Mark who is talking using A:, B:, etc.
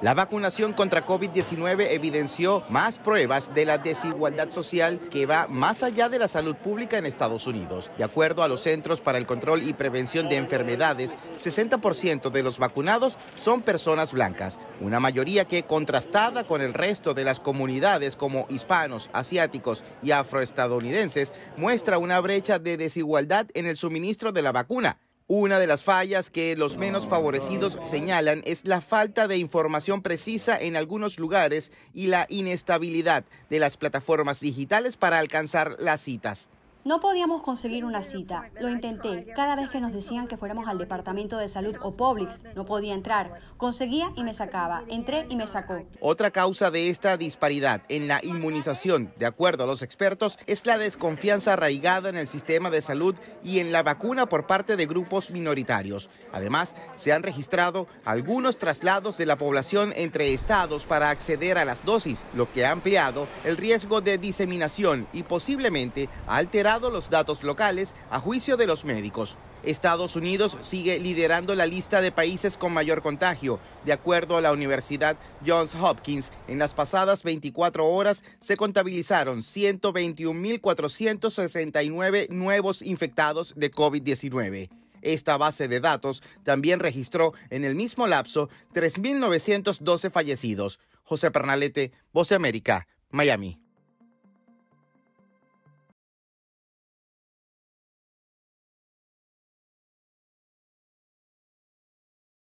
A: La vacunación contra COVID-19 evidenció más pruebas de la desigualdad social que va más allá de la salud pública en Estados Unidos. De acuerdo a los Centros para el Control y Prevención de Enfermedades, 60% de los vacunados son personas blancas, una mayoría que contrastada con el resto de las comunidades como hispanos, asiáticos y afroestadounidenses, muestra una brecha de desigualdad en el suministro de la vacuna una de las fallas que los menos favorecidos señalan es la falta de información precisa en algunos lugares y la inestabilidad de las plataformas digitales para alcanzar las citas.
B: No podíamos conseguir una cita. Lo intenté. Cada vez que nos decían que fuéramos al Departamento de Salud o Publix, no podía entrar. Conseguía y me sacaba. Entré y me sacó.
A: Otra causa de esta disparidad en la inmunización, de acuerdo a los expertos, es la desconfianza arraigada en el sistema de salud y en la vacuna por parte de grupos minoritarios. Además, se han registrado algunos traslados de la población entre estados para acceder a las dosis, lo que ha ampliado el riesgo de diseminación y posiblemente alterar los datos locales a juicio de los médicos. Estados Unidos sigue liderando la lista de países con mayor contagio. De acuerdo a la Universidad Johns Hopkins, en las pasadas 24 horas se contabilizaron 121.469 nuevos infectados de COVID-19. Esta base de datos también registró en el mismo lapso 3.912 fallecidos. José Pernalete, Voce América, Miami.